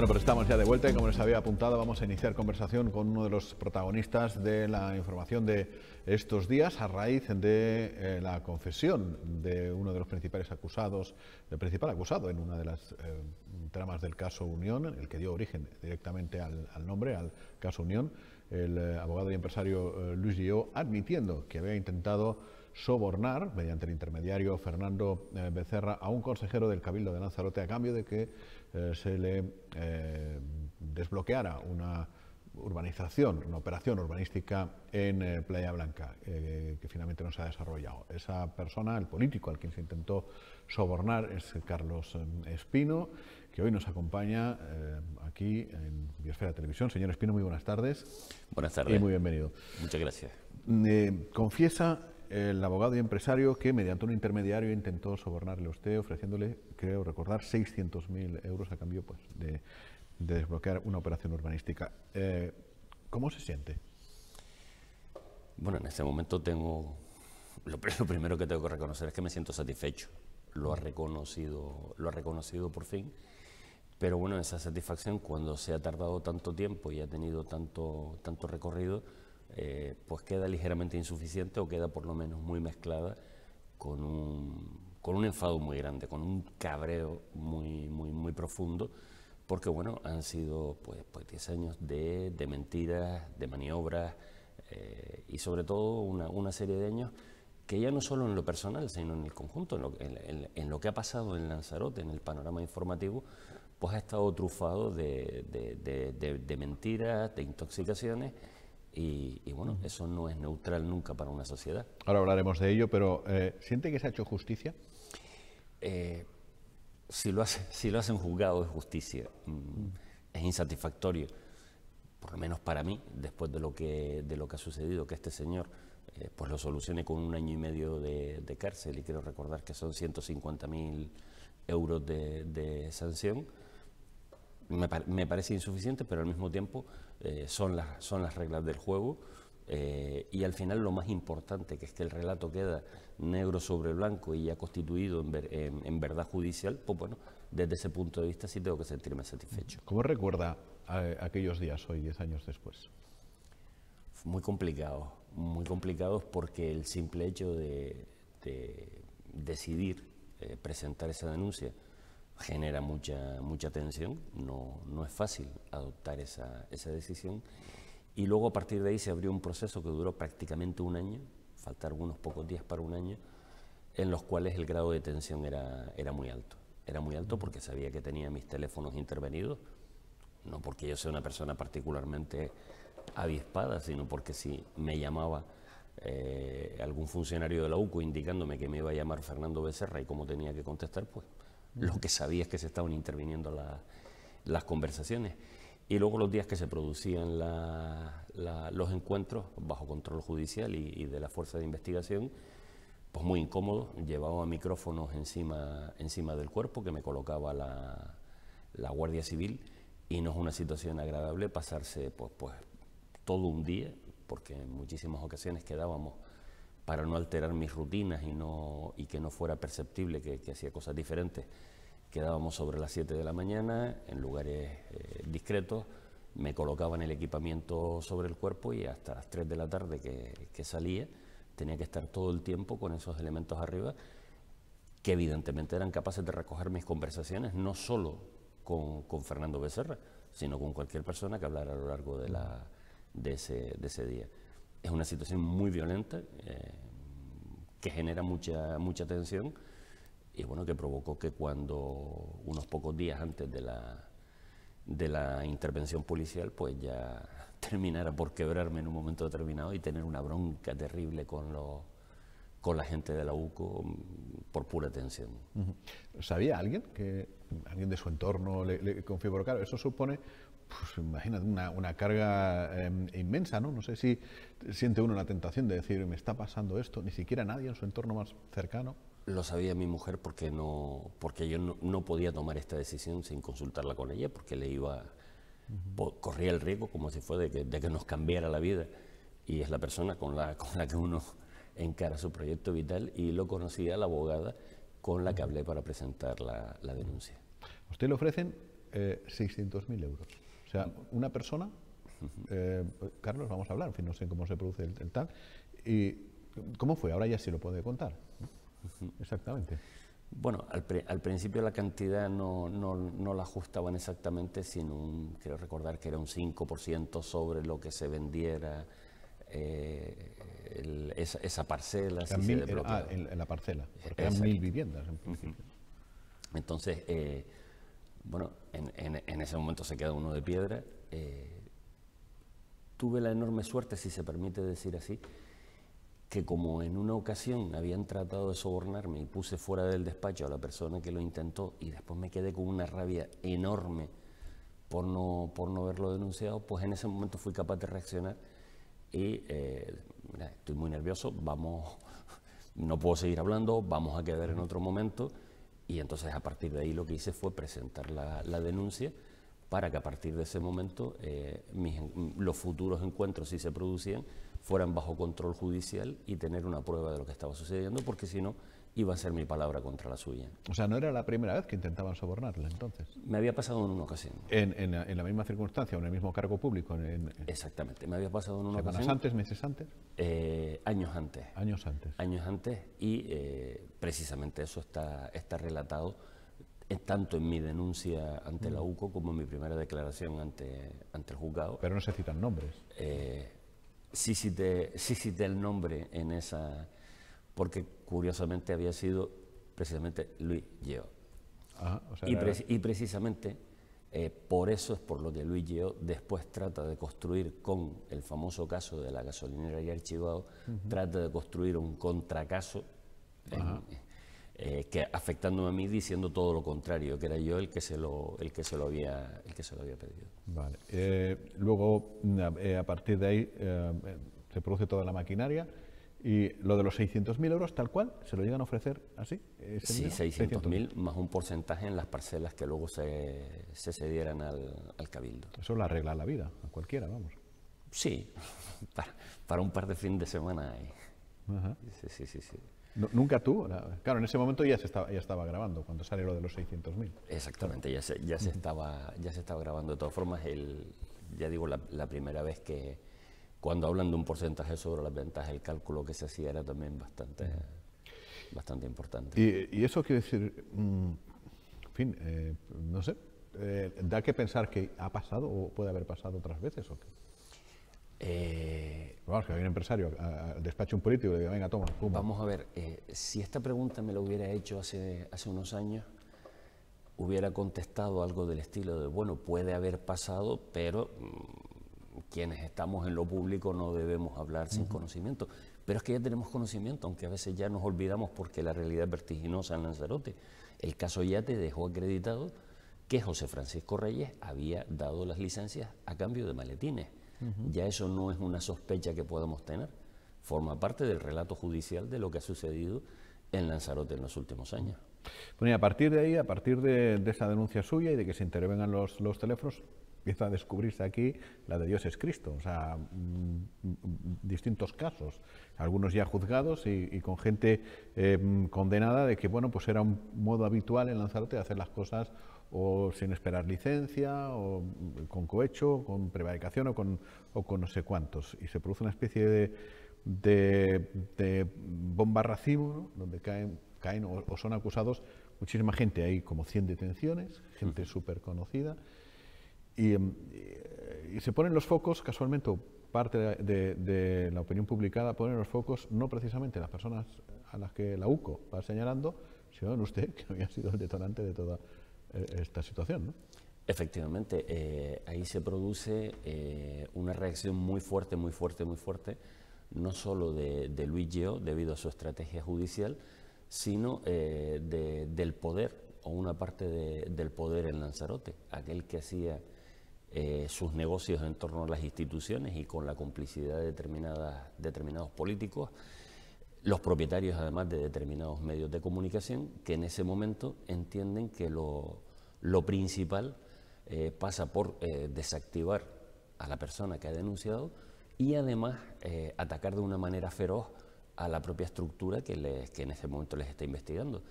Bueno, pero pues estamos ya de vuelta y como les había apuntado vamos a iniciar conversación con uno de los protagonistas de la información de estos días a raíz de eh, la confesión de uno de los principales acusados, el principal acusado en una de las eh, tramas del caso Unión, el que dio origen directamente al, nombre, al caso Unión, el eh, abogado y empresario Luis Guió, admitiendo que había intentado sobornar mediante el intermediario Fernando Becerra a un consejero del Cabildo de Lanzarote a cambio de que eh, se le eh, desbloqueara una urbanización, una operación urbanística en eh, Playa Blanca, que finalmente no se ha desarrollado. Esa persona, el político al quien se intentó sobornar, es Carlos Espino, que hoy nos acompaña aquí en Biosfera Televisión. Señor Espino, muy buenas tardes. Buenas tardes. Y muy bienvenido. Muchas gracias. confiesa el abogado y empresario que mediante un intermediario intentó sobornarle a usted ofreciéndole creo recordar, 600.000 euros a cambio pues, de, desbloquear una operación urbanística. Eh, ¿Cómo se siente? Bueno, en este momento tengo... Lo, primero que tengo que reconocer es que me siento satisfecho. Lo ha reconocido, lo ha reconocido por fin. Pero bueno, esa satisfacción cuando se ha tardado tanto tiempo y ha tenido tanto, tanto recorrido, eh, pues queda ligeramente insuficiente o queda por lo menos muy mezclada con un, con un enfado muy grande, con un cabreo muy, muy, muy profundo, porque bueno, han sido pues, pues 10 años de, de mentiras, de maniobras eh, y sobre todo una, serie de años que ya no solo en lo personal, sino en el conjunto, en lo, que ha pasado en Lanzarote, en el panorama informativo, pues ha estado trufado de, mentiras, de intoxicaciones. Y, bueno, eso no es neutral nunca para una sociedad. Ahora hablaremos de ello, pero eh, ¿siente que se ha hecho justicia? Eh, si, lo hacen juzgado de justicia, mm, mm. es insatisfactorio, por lo menos para mí, después de lo que, ha sucedido, que este señor eh, pues lo solucione con un año y medio de, cárcel, y quiero recordar que son 150.000 euros de, sanción. Me, parece insuficiente, pero al mismo tiempo eh, son las reglas del juego eh, y al final lo más importante, que es que el relato queda negro sobre blanco y ya constituido en, verdad judicial, pues bueno, desde ese punto de vista sí tengo que sentirme satisfecho. ¿Cómo recuerda aquellos días hoy, diez años después? Muy complicado, muy complicados porque el simple hecho de, decidir eh, presentar esa denuncia genera mucha, mucha tensión, no, es fácil adoptar esa, esa decisión y luego a partir de ahí se abrió un proceso que duró prácticamente un año, faltaron unos pocos días para un año, en los cuales el grado de tensión era, era muy alto. Era muy alto porque sabía que tenía mis teléfonos intervenidos, no porque yo sea una persona particularmente avispada, sino porque si me llamaba eh, algún funcionario de la UCO indicándome que me iba a llamar Fernando Becerra y cómo tenía que contestar, pues lo que sabía es que se estaban interviniendo las conversaciones y luego los días que se producían los encuentros bajo control judicial y, de la fuerza de investigación, pues muy incómodo, llevaba micrófonos encima, encima del cuerpo que me colocaba la, Guardia Civil y no es una situación agradable pasarse pues, pues todo un día, porque en muchísimas ocasiones quedábamos para no alterar mis rutinas y, no, y que no fuera perceptible que, que hacía cosas diferentes Quedábamos sobre las 7 de la mañana en lugares eh, discretos, me colocaban el equipamiento sobre el cuerpo y hasta las 3 de la tarde que, salía tenía que estar todo el tiempo con esos elementos arriba que evidentemente eran capaces de recoger mis conversaciones, no solo con, Fernando Becerra, sino con cualquier persona que hablara a lo largo de, ese, día. Es una situación muy violenta eh, que genera mucha, mucha tensión y bueno, que provocó que cuando unos pocos días antes de la, de la intervención policial, pues ya terminara por quebrarme en un momento determinado y tener una bronca terrible con con la gente de la UCO por pura tensión. ¿Sabía alguien que alguien de su entorno le, le claro, eso supone, pues imagínate, una, una carga em, inmensa, ¿no? No sé si siente uno la tentación de decir, me está pasando esto, ni siquiera nadie en su entorno más cercano lo sabía mi mujer porque, no, porque yo no, podía tomar esta decisión sin consultarla con ella, porque le iba, corría el riesgo como si fuera de que, nos cambiara la vida. Y es la persona con la, con la que uno encara su proyecto vital y lo conocía la abogada con la que hablé para presentar la, denuncia. usted le ofrecen 600.000 eh, euros. O sea, una persona, eh, Carlos, vamos a hablar, en no sé cómo se produce el, el tal. ¿Y cómo fue? Ahora ya sí lo puede contar. Exactamente. Bueno, al, principio la cantidad no, la ajustaban exactamente, sino quiero recordar que era un 5% sobre lo que se vendiera eh, esa, parcela. Si ah, en, la parcela, porque eran mil viviendas en principio. Entonces, eh, bueno, en, ese momento se queda uno de piedra. Eh, tuve la enorme suerte, si se permite decir así, que como en una ocasión habían tratado de sobornarme y puse fuera del despacho a la persona que lo intentó y después me quedé con una rabia enorme por no, por no haberlo denunciado, pues en ese momento fui capaz de reaccionar y eh, estoy muy nervioso, vamos, no puedo seguir hablando, vamos a quedar en otro momento y entonces a partir de ahí lo que hice fue presentar la denuncia para que a partir de ese momento eh, los futuros encuentros, si se producían, fueran bajo control judicial y tener una prueba de lo que estaba sucediendo, porque si no, iba a ser mi palabra contra la suya. O sea, no era la primera vez que intentaban sobornarla entonces. Me había pasado en una ocasión. En, la misma circunstancia, en el mismo cargo público. Exactamente, me había pasado en una ocasión. antes, meses antes? Eh, años antes. Años antes. Años antes y eh, precisamente eso está, está relatado tanto en mi denuncia ante la mm. UCO como en mi primera declaración ante, ante el juzgado. Pero no se citan nombres. Eh, sí, cité, sí el nombre en esa, porque curiosamente había sido precisamente Luis Yeo. y, precisamente eh, por eso es por lo que Luis Yeo después trata de construir con el famoso caso de la gasolinera y archivado, trata de construir un contracaso. En, eh, que afectándome a mí diciendo todo lo contrario, que era yo el que se lo, el que se lo, había, el que se lo había pedido. Vale. Eh, luego, eh, a partir de ahí, se produce toda la maquinaria. Y lo de los 600.000 euros, tal cual, ¿se lo llegan a ofrecer así? Este sí, 600.000 más un porcentaje en las parcelas que luego se, se cedieran al, cabildo. Eso lo arregla la vida a cualquiera, vamos. Sí, para, un par de fin de semana. sí, sí, sí. ¿Nunca tú? Claro, en ese momento ya, se estaba, ya estaba grabando, cuando salió lo de los 600.000. Exactamente, ya se, estaba, ya se estaba grabando. De todas formas, el, ya digo, la, primera vez que, cuando hablan de un porcentaje sobre las ventas, el cálculo que se hacía era también bastante, bastante importante. Y, eso quiere decir, mm, en fin, eh, no sé, eh, ¿da que pensar que ha pasado o puede haber pasado otras veces eh, Vamos, empresario un político Vamos a ver, eh, si esta pregunta me la hubiera hecho hace, hace unos años, hubiera contestado algo del estilo de, bueno, puede haber pasado, pero mm, quienes estamos en lo público no debemos hablar sin conocimiento. Pero es que ya tenemos conocimiento, aunque a veces ya nos olvidamos porque la realidad es vertiginosa en Lanzarote. El caso Yate dejó acreditado que José Francisco Reyes había dado las licencias a cambio de maletines ya eso no es una sospecha que podamos tener. Forma parte del relato judicial de lo que ha sucedido en Lanzarote en los últimos años. Bueno, y a partir de ahí, a partir de, esa denuncia suya y de que se intervengan los, los teléfonos, empieza a descubrirse aquí la de Dios es Cristo. O sea, mm, distintos casos, algunos ya juzgados y, con gente em, condenada de que, bueno, pues era un modo habitual en Lanzarote de hacer las cosas o sin esperar licencia, o mm, con cohecho, con prevaricación o con, no sé cuántos. Y se produce una especie de, de, bomba racimo, donde caen, caen o, o son acusados muchísima gente. Hay como 100 detenciones, gente súper conocida. Em, eh, y, se ponen los focos, casualmente, parte de, la opinión publicada ponen los focos no precisamente en las personas a las que la UCO va señalando, sino en usted, que había sido el detonante de toda eh, esta situación. Efectivamente, eh, ahí se produce una reacción muy fuerte, muy fuerte, muy fuerte, no solo de, de Luis Geo, debido a su estrategia judicial, sino del poder, o una parte del poder en Lanzarote, aquel que hacía eh, sus negocios en torno a las instituciones y con la complicidad de determinadas, determinados políticos, los propietarios además de determinados medios de comunicación, que en ese momento entienden que lo, lo principal eh, pasa por eh, desactivar a la persona que ha denunciado y además atacar de una manera feroz a la propia estructura que, les, que en ese momento les está investigando.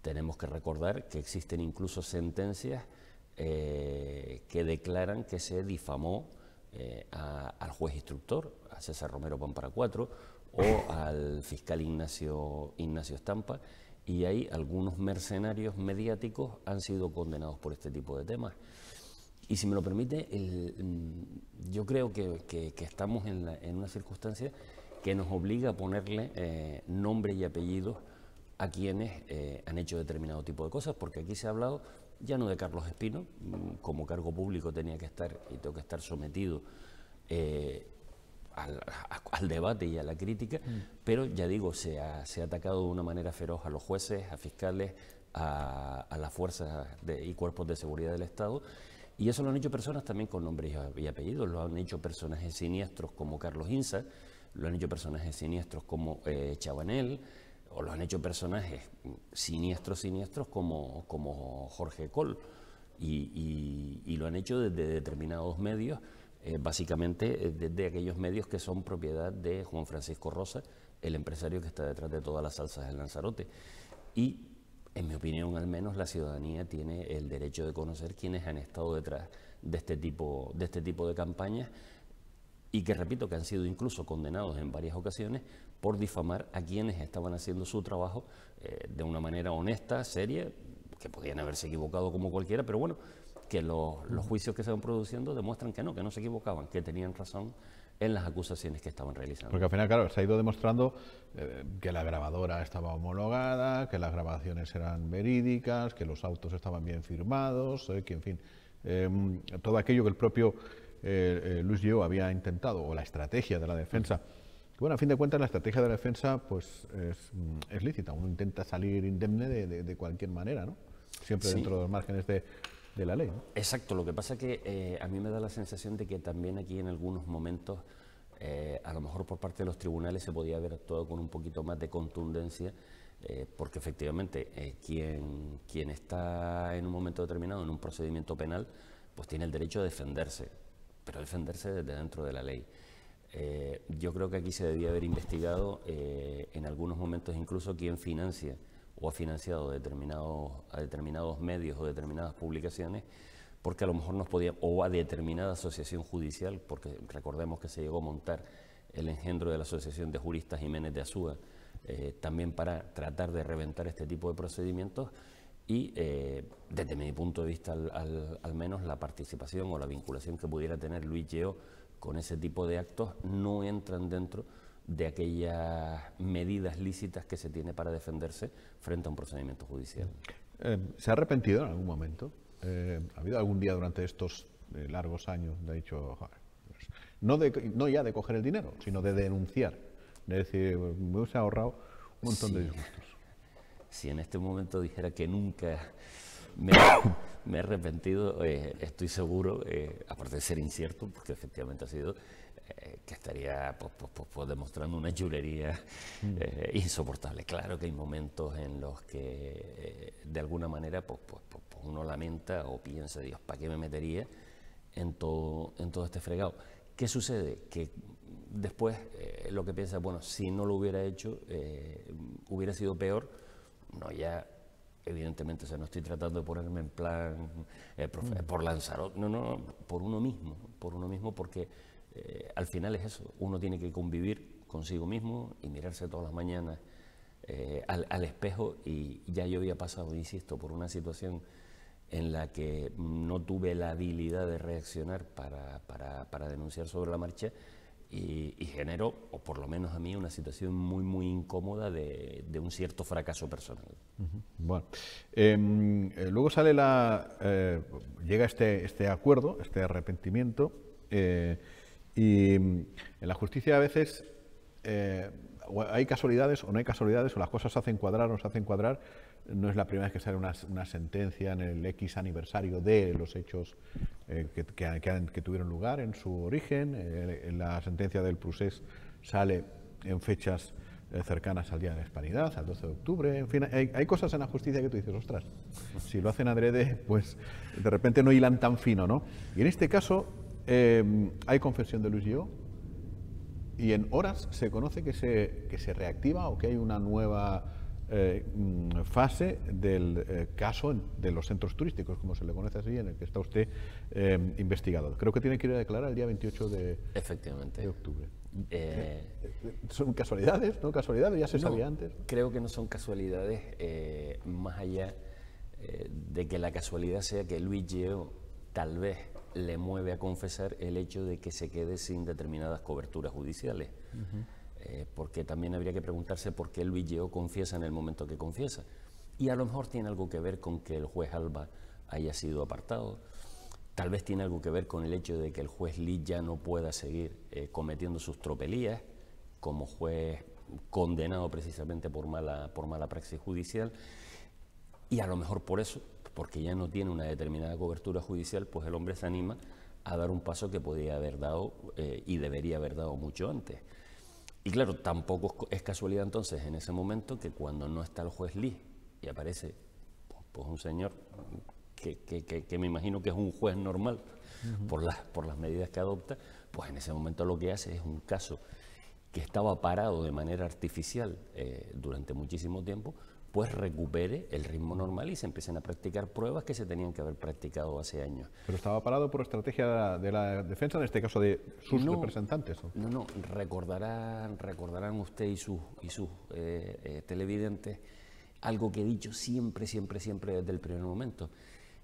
Tenemos que recordar que existen incluso sentencias eh, que declaran que se difamó eh, al juez instructor, a César Romero Pampara 4, o al fiscal Ignacio, Ignacio Estampa, y ahí algunos mercenarios mediáticos han sido condenados por este tipo de temas. Y si me lo permite, mm, yo creo que, estamos en, una circunstancia que nos obliga a ponerle eh, nombre y apellidos a quienes han hecho determinado tipo de cosas, porque aquí se ha hablado ya no de Carlos Espino, mm, como cargo público tenía que estar y tengo que estar sometido eh, al, debate y a la crítica, mm. pero ya digo, se ha, atacado de una manera feroz a los jueces, a fiscales, a, las fuerzas y cuerpos de seguridad del Estado. Y eso lo han hecho personas también con nombres y apellidos, lo han hecho personajes siniestros como Carlos Inza, lo han hecho personajes siniestros como eh, Chabanel, o lo han hecho personajes siniestros, siniestros como, Jorge Coll. Y, lo han hecho desde determinados medios, eh, básicamente eh, desde aquellos medios que son propiedad de Juan Francisco Rosa, el empresario que está detrás de todas las salsas del Lanzarote. Y, en mi opinión al menos, la ciudadanía tiene el derecho de conocer quiénes han estado detrás de este tipo de, este tipo de campañas y que repito que han sido incluso condenados en varias ocasiones por difamar a quienes estaban haciendo su trabajo eh, de una manera honesta, seria, que podían haberse equivocado como cualquiera, pero bueno, que los, juicios que se van produciendo demuestran que no, que no se equivocaban, que tenían razón en las acusaciones que estaban realizando. Porque al final, claro, se ha ido demostrando eh, que la grabadora estaba homologada, que las grabaciones eran verídicas, que los autos estaban bien firmados, eh, que en fin, todo aquello que el propio eh, eh, Luis Gio había intentado, o la estrategia de la defensa. Bueno, a fin de cuentas, la estrategia de la defensa pues, es, mm, lícita. Uno intenta salir indemne de, cualquier manera, ¿no? Siempre dentro de los márgenes de, la ley. Exacto. Lo que pasa es que eh, a mí me da la sensación de que también aquí en algunos momentos, a lo mejor por parte de los tribunales, se podía haber actuado con un poquito más de contundencia. porque efectivamente quien, quien está en un momento determinado en un procedimiento penal, pues tiene el derecho a defenderse pero defenderse desde dentro de la ley. Eh, yo creo que aquí se debía haber investigado eh, en algunos momentos incluso quién financia o ha financiado determinados, a determinados medios o determinadas publicaciones, porque a lo mejor nos podía, o a determinada asociación judicial, porque recordemos que se llegó a montar el engendro de la Asociación de Juristas Jiménez de Azúa, eh, también para tratar de reventar este tipo de procedimientos, y eh, desde mi punto de vista al, menos la participación o la vinculación que pudiera tener Luis Yeo con ese tipo de actos no entran dentro de aquellas medidas lícitas que se tiene para defenderse frente a un procedimiento judicial. Eh, ¿Se ha arrepentido en algún momento? Eh, ¿Ha habido algún día durante estos largos años pues, de hecho, no, no ya de coger el dinero, sino de denunciar? Es decir, me ha ahorrado un montón de disgustos si en este momento dijera que nunca me, he arrepentido, eh, estoy seguro, eh, aparte de ser incierto, porque efectivamente ha sido, eh, que estaría pues, pues, pues, demostrando una chulería mm. insoportable. Claro que hay momentos en los que de alguna manera pues, uno lamenta o piensa, Dios, ¿para qué me metería en todo, en todo este fregado? ¿Qué sucede? Que después lo que piensa, bueno, si no lo hubiera hecho, hubiera sido peor no, ya evidentemente, se no estoy tratando de ponerme en plan eh, mm. por Lanzarote, no, no, por uno mismo, por uno mismo porque eh, al final es eso, uno tiene que convivir consigo mismo y mirarse todas las mañanas eh, al, al, espejo y ya yo había pasado, insisto, por una situación en la que no tuve la habilidad de reaccionar para, para, para denunciar sobre la marcha y, y, generó, o por lo menos a mí, una situación muy, muy incómoda de, un cierto fracaso personal. Bueno, em, eh, luego sale la. Eh, llega este, este acuerdo, este arrepentimiento, eh, y em, en la justicia a veces. hay casualidades o no hay casualidades, o las cosas se hacen cuadrar o no se hacen cuadrar, no es la primera vez que sale una, sentencia en el X aniversario de los hechos eh, que, que, tuvieron lugar en su origen. Eh, la sentencia del Prusés sale en fechas eh, cercanas al Día de la Hispanidad, al 12 de octubre. En fin, hay, cosas en la justicia que tú dices, ostras, si lo hacen adrede, pues de repente no hilan tan fino, ¿no? Y en este caso hay confesión de Luis y en horas se conoce que se, que se reactiva o que hay una nueva eh, mm, fase del eh, caso de los centros turísticos, como se le conoce así, en el que está usted eh, investigado. Creo que tiene que ir a declarar el día 28 de, Efectivamente. de octubre. son casualidades, ¿no? Casualidades, ya se sabía antes. Creo que no son casualidades, más allá de que la casualidad sea que Luis Yeo tal vez le mueve a confesar el hecho de que se quede sin determinadas coberturas judiciales. Eh, porque también habría que preguntarse por qué Luis Yeo confiesa en el momento que confiesa. Y a lo mejor tiene algo que ver con que el juez Alba haya sido apartado. Tal vez tiene algo que ver con el hecho de que el juez Lee ya no pueda seguir eh, cometiendo sus tropelías como juez condenado precisamente por mala, por mala praxis judicial. Y a lo mejor por eso, porque ya no tiene una determinada cobertura judicial, pues el hombre se anima a dar un paso que podía haber dado eh, y debería haber dado mucho antes. Y claro, tampoco es casualidad entonces en ese momento que cuando no está el juez Lee y aparece pues, un señor que, que, que, me imagino que es un juez normal por, las, por las medidas que adopta, pues en ese momento lo que hace es un caso que estaba parado de manera artificial eh, durante muchísimo tiempo, ...pues recupere el ritmo normal y se empiecen a practicar pruebas que se tenían que haber practicado hace años. Pero estaba parado por estrategia de la defensa, en este caso de sus representantes. No, no, recordarán, recordarán usted y sus eh, eh, televidentes algo que he dicho siempre, siempre, siempre desde el primer momento.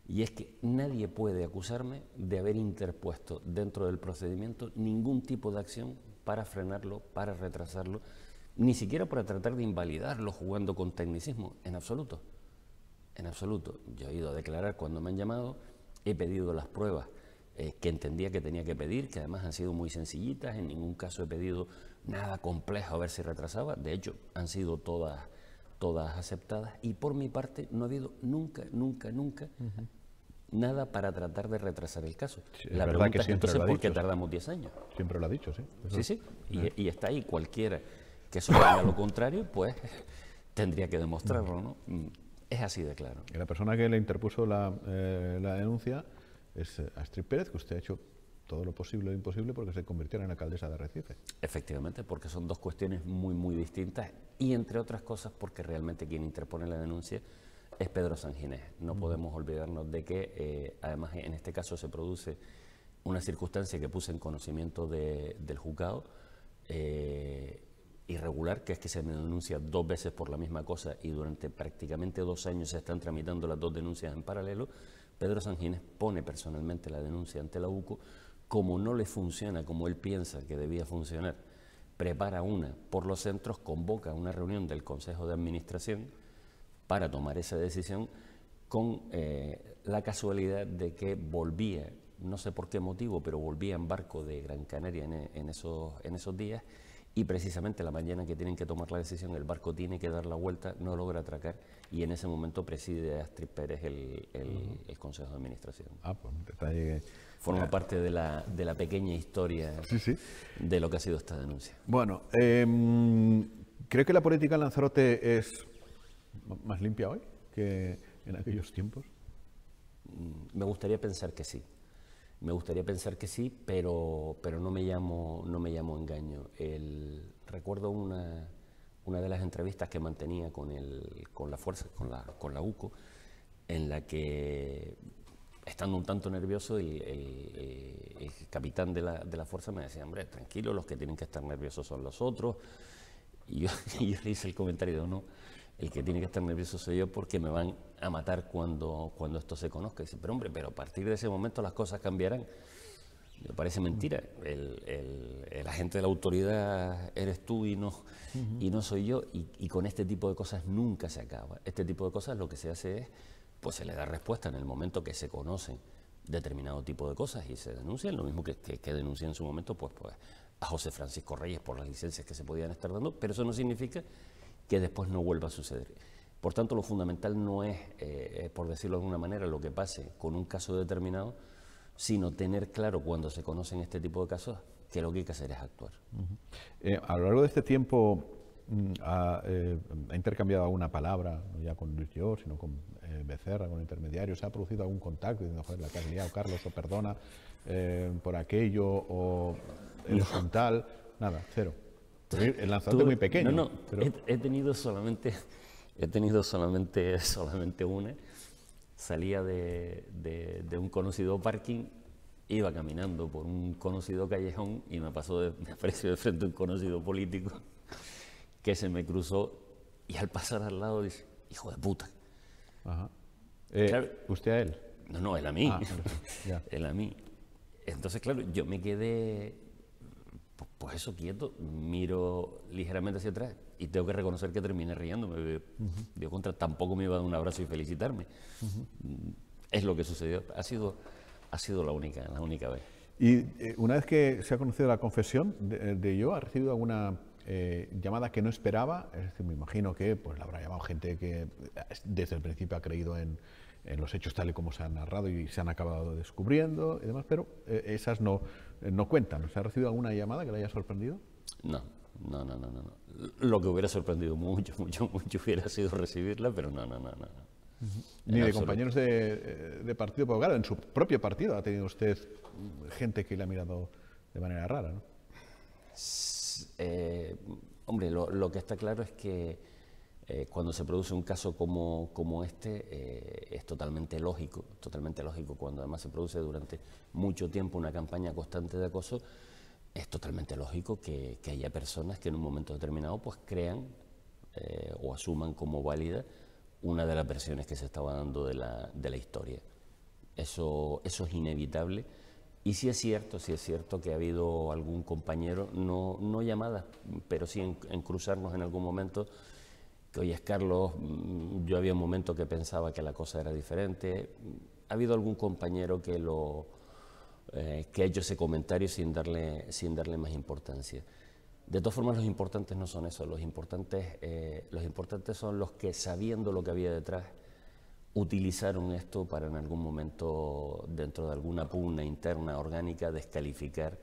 Y es que nadie puede acusarme de haber interpuesto dentro del procedimiento ningún tipo de acción para frenarlo, para retrasarlo, ni siquiera para tratar de invalidarlo jugando con tecnicismo, en absoluto, en absoluto. Yo he ido a declarar cuando me han llamado, he pedido las pruebas eh, que entendía que tenía que pedir, que además han sido muy sencillitas, en ningún caso he pedido nada complejo a ver si retrasaba, de hecho han sido todas, todas aceptadas y por mi parte no ha habido nunca, nunca, nunca nada para tratar de retrasar el caso. la verdad pregunta que siempre es entonces, ¿por qué tardamos 10 años? Siempre lo ha dicho, sí. Sí, sí, y, e, y está ahí cualquiera que sostenga lo contrario, pues tendría que demostrarlo, ¿no? Mm, es así de claro. Y la persona que le interpuso la, eh, denuncia es eh, Astrid Pérez, que usted ha hecho todo lo posible e imposible porque se convirtiera en alcaldesa de Recife. Efectivamente, porque son dos cuestiones muy, muy distintas y entre otras cosas porque realmente quien interpone la denuncia es Pedro Sanginés. No podemos olvidarnos de que, eh, además, en este caso se produce una circunstancia que puse en conocimiento del juzgado. Eh, irregular, que es que se me denuncia dos veces por la misma cosa y durante prácticamente dos años se están tramitando las dos denuncias en paralelo, Pedro Sangines pone personalmente la denuncia ante la UCO, como no le funciona como él piensa que debía funcionar, prepara una por los centros, convoca una reunión del Consejo de Administración para tomar esa decisión con eh, la casualidad de que volvía, no sé por qué motivo, pero volvía en barco de Gran Canaria en, en esos, en esos días y precisamente la mañana que tienen que tomar la decisión, el barco tiene que dar la vuelta, no logra atracar y en ese momento preside Astrid Pérez el, Consejo de Administración. Ah, pues Forma parte de la, de la pequeña historia de lo que ha sido esta denuncia. Bueno, eh, ¿cree que la política en Lanzarote es más limpia hoy que en aquellos tiempos? Mm, me gustaría pensar que sí. Me gustaría pensar que sí, pero, pero no, me llamo, no me llamo engaño. El, recuerdo una, una de las entrevistas que mantenía con, el, con la fuerza, con la, con la UCO, en la que, estando un tanto nervioso, el, eh, el, capitán de la, de la, fuerza me decía, hombre, tranquilo, los que tienen que estar nerviosos son los otros. Y yo, le hice el comentario, no el que tiene que estar nervioso soy yo porque me van a matar cuando, cuando esto se conozca. Y dice, pero hombre, pero a partir de ese momento las cosas cambiarán. Me parece mentira. El, agente de la autoridad eres tú y no, y no soy yo. Y, con este tipo de cosas nunca se acaba. Este tipo de cosas lo que se hace es, pues se le da respuesta en el momento que se conocen determinado tipo de cosas y se denuncian. Lo mismo que, que, que denuncié en su momento, pues, pues a José Francisco Reyes por las licencias que se podían estar dando. Pero eso no significa que después no vuelva a suceder. Por tanto, lo fundamental no es, eh, eh, por decirlo de alguna manera, lo que pase con un caso determinado, sino tener claro cuando se conocen este tipo de casos que lo que hay que hacer es actuar. Eh, a lo largo de este tiempo mm, ha, intercambiado alguna palabra, no ya con Luis George, sino con Becerra, con intermediarios, se ha producido algún contacto diciendo, joder, la que o Carlos, o perdona por aquello, o el frontal, nada, cero. El la es muy pequeño. No, no, pero... he, tenido solamente, he tenido solamente, solamente una. Salía de, de, un conocido parking, iba caminando por un conocido callejón y me pasó apareció de frente un conocido político que se me cruzó y al pasar al lado dice, hijo de puta. Eh, ¿Usted a él? No, no, a mí. Ah, él a mí. Entonces, claro, yo me quedé pues eso quieto, miro ligeramente hacia atrás y tengo que reconocer que terminé riéndome. Dio contra, tampoco me iba a dar un abrazo y felicitarme. Mm, es lo que sucedió. Ha sido, ha sido la, única, la única vez. Y eh, una vez que se ha conocido la confesión de, yo, eh, ¿ha recibido alguna eh, llamada que no esperaba? Es decir, me imagino que pues, la habrá llamado gente que desde el principio ha creído en, en los hechos tal y como se han narrado y se han acabado descubriendo y demás, pero esas no eh, no cuentan. ¿Se ha recibido alguna llamada que la haya sorprendido? No, no, no, no, no. Lo que hubiera sorprendido mucho, mucho, mucho hubiera sido recibirla, pero no, no, no, no. Ni de compañeros de, eh, de, Partido claro, en su propio partido ha tenido usted gente que le ha mirado de manera rara, ¿no? Eh, hombre, lo, que está claro es que eh, cuando se produce un caso como, este, eh, es totalmente lógico, totalmente lógico, cuando además se produce durante mucho tiempo una campaña constante de acoso, es totalmente lógico que, haya personas que en un momento determinado pues crean eh, o asuman como válida una de las versiones que se estaba dando de la, historia. Eso, es inevitable. Y si es cierto, si es cierto que ha habido algún compañero, no, no llamadas, pero sí en cruzarnos en algún momento, que oye, Carlos, mm, yo había un momento que pensaba que la cosa era diferente. ¿Ha habido algún compañero que, lo, eh, que ha hecho ese comentario sin darle, sin darle más importancia? De todas formas, los importantes no son eso, los importantes, eh, los importantes son los que sabiendo lo que había detrás, utilizaron esto para en algún momento, dentro de alguna pugna interna orgánica, descalificar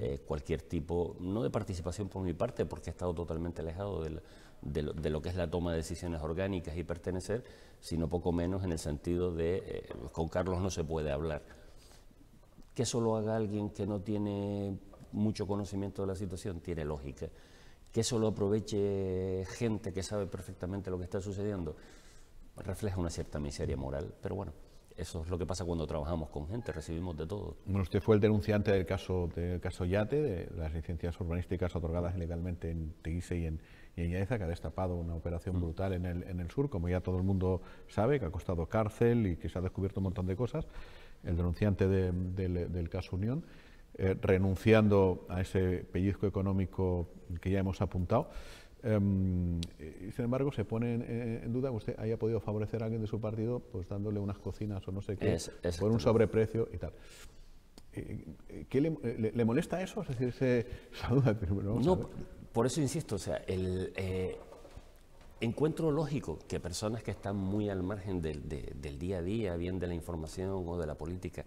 eh, cualquier tipo, no de participación por mi parte, porque he estado totalmente alejado del de lo, que es la toma de decisiones orgánicas y pertenecer, sino poco menos en el sentido de eh, con Carlos no se puede hablar. Que solo haga alguien que no tiene mucho conocimiento de la situación tiene lógica. Que solo aproveche gente que sabe perfectamente lo que está sucediendo refleja una cierta miseria moral, pero bueno. Eso es lo que pasa cuando trabajamos con gente, recibimos de todo. Bueno, usted fue el denunciante del caso, del caso Yate, de las licencias urbanísticas otorgadas ilegalmente en Teguise y en, y que ha destapado una operación mm. brutal en el, en el sur, como ya todo el mundo sabe, que ha costado cárcel y que se ha descubierto un montón de cosas, el denunciante del, caso Unión, eh, renunciando a ese pellizco económico que ya hemos apuntado. Em, y sin embargo, se pone en, duda que usted haya podido favorecer a alguien de su partido, pues dándole unas cocinas o no sé qué, por un sobreprecio y tal. Eh, eh, ¿Qué le, molesta eso? Es decir, se saluda, no, por eso insisto, o sea, el, eh, encuentro lógico que personas que están muy al margen del, día a día, bien de la información o de la política,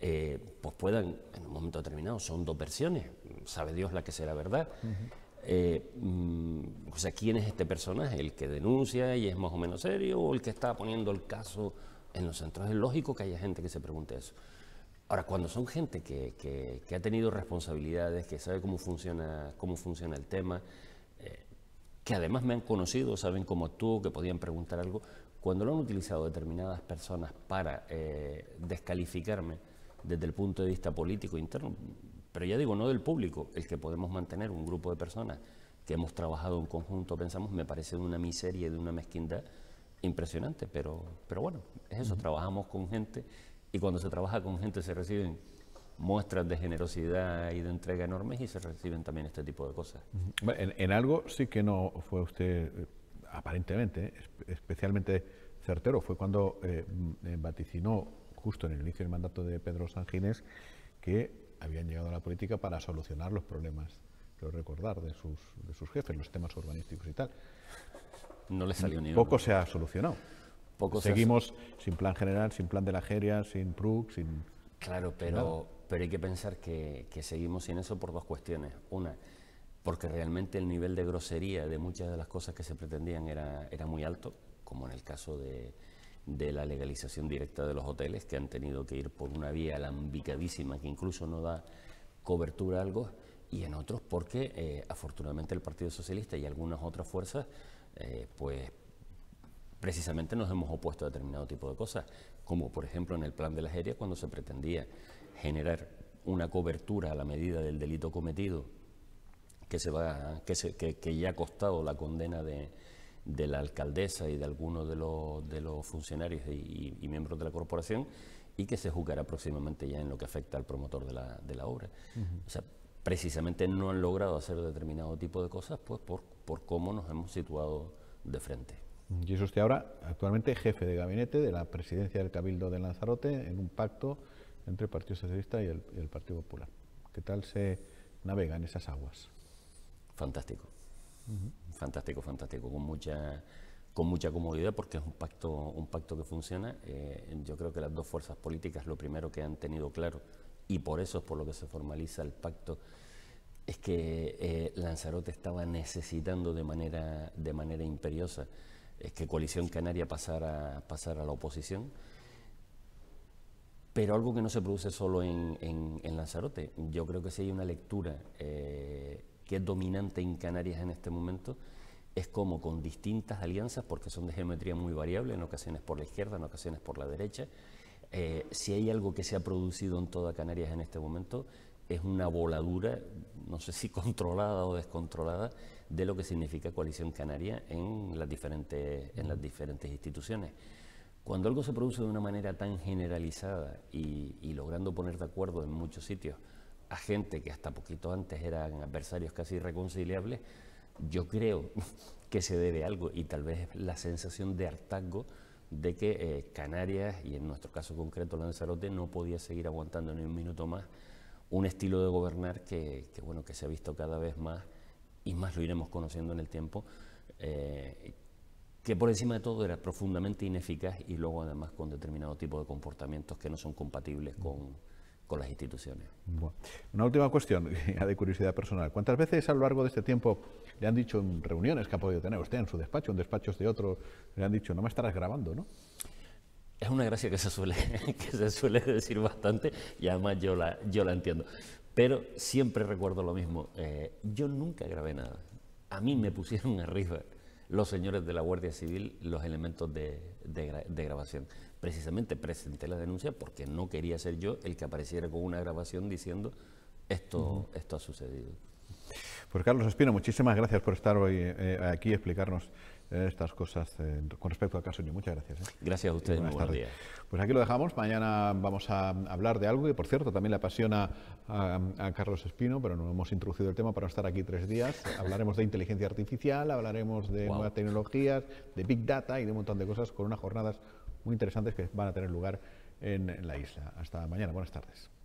eh, pues puedan, en un momento determinado, son dos versiones, sabe Dios la que será verdad. Eh, mm, o sea, ¿quién es este personaje? ¿El que denuncia y es más o menos serio o el que está poniendo el caso en los centros? Es lógico que haya gente que se pregunte eso. Ahora, cuando son gente que, que, ha tenido responsabilidades, que sabe cómo funciona, cómo funciona el tema, eh, que además me han conocido, saben cómo actúo, que podían preguntar algo, cuando lo han utilizado determinadas personas para eh, descalificarme desde el punto de vista político interno, pero ya digo, no del público, el que podemos mantener un grupo de personas que hemos trabajado en conjunto, pensamos, me parece de una miseria, y de una mezquindad impresionante, pero, pero bueno, es eso, trabajamos con gente y cuando se trabaja con gente se reciben muestras de generosidad y de entrega enormes y se reciben también este tipo de cosas. en, algo sí que no fue usted, eh, aparentemente, eh, especialmente certero, fue cuando eh, mm, vaticinó, justo en el inicio del mandato de Pedro Sanginés, que habían llegado a la política para solucionar los problemas, creo recordar, de sus, de sus jefes, los temas urbanísticos y tal. No le salió ni mm, Poco se ha solucionado. Seguimos sin plan general, sin plan de la Geria, sin Prug? sin... Claro, pero, pero hay que pensar que, seguimos sin eso por dos cuestiones. Una, porque realmente el nivel de grosería de muchas de las cosas que se pretendían era, era muy alto, como en el caso de, la legalización directa de los hoteles, que han tenido que ir por una vía alambicadísima que incluso no da cobertura a algo, y en otros porque eh, afortunadamente el Partido Socialista y algunas otras fuerzas eh, pues precisamente nos hemos opuesto a determinado tipo de cosas, como por ejemplo en el plan de las aéreas cuando se pretendía generar una cobertura a la medida del delito cometido que, se va, que, se, que, ya ha costado la condena de, la alcaldesa y de algunos de los, funcionarios y, miembros de la corporación y que se juzgará próximamente ya en lo que afecta al promotor de la, obra. O sea, precisamente no han logrado hacer determinado tipo de cosas pues por, por cómo nos hemos situado de frente. Y es usted ahora actualmente jefe de gabinete de la presidencia del Cabildo de Lanzarote en un pacto entre el Partido Socialista y el, Partido Popular. ¿Qué tal se navega en esas aguas? Fantástico. Fantástico, fantástico. Con mucha comodidad porque es un pacto, un pacto que funciona. Eh, yo creo que las dos fuerzas políticas lo primero que han tenido claro, y por eso es por lo que se formaliza el pacto, es que eh, Lanzarote estaba necesitando de de manera imperiosa es que Coalición Canaria pasara, a la oposición. Pero algo que no se produce solo en, Lanzarote. Yo creo que si hay una lectura eh, que es dominante en Canarias en este momento, es como con distintas alianzas, porque son de geometría muy variable, en ocasiones por la izquierda, en ocasiones por la derecha, eh, si hay algo que se ha producido en toda Canarias en este momento, es una voladura, no sé si controlada o descontrolada, de lo que significa coalición canaria en las diferentes, en las diferentes instituciones. Cuando algo se produce de una manera tan generalizada y, logrando poner de acuerdo en muchos sitios a gente que hasta poquito antes eran adversarios casi irreconciliables, yo creo que se debe algo y tal vez la sensación de hartazgo de que eh, Canarias y en nuestro caso concreto Lanzarote no podía seguir aguantando ni un minuto más un estilo de gobernar que, bueno, que se ha visto cada vez más y más lo iremos conociendo en el tiempo, eh, que por encima de todo era profundamente ineficaz y luego además con determinado tipo de comportamientos que no son compatibles con, las instituciones. Una última cuestión, ya de curiosidad personal. ¿Cuántas veces a lo largo de este tiempo le han dicho en reuniones que ha podido tener usted en su despacho, en despachos de otro, le han dicho, no me estarás grabando, ¿no? es una gracia que se suele, que se suele decir bastante y además yo la, yo la entiendo. Pero siempre recuerdo lo mismo. Eh, yo nunca grabé nada. A mí me pusieron arriba los señores de la Guardia Civil los elementos de, grabación. Precisamente presenté la denuncia porque no quería ser yo el que apareciera con una grabación diciendo esto, esto ha sucedido. Pues Carlos Espino, muchísimas gracias por estar hoy eh, aquí y explicarnos eh, estas cosas eh, con respecto a caso Muchas gracias. Eh. Gracias a ustedes. Buenas tardes. Pues aquí lo dejamos. Mañana vamos a hablar de algo que, por cierto, también le apasiona a, Carlos Espino, pero no hemos introducido el tema para estar aquí tres días. Hablaremos de inteligencia artificial, hablaremos de nuevas tecnologías, de Big Data y de un montón de cosas con unas jornadas muy interesantes que van a tener lugar en la isla. Hasta mañana. Buenas tardes.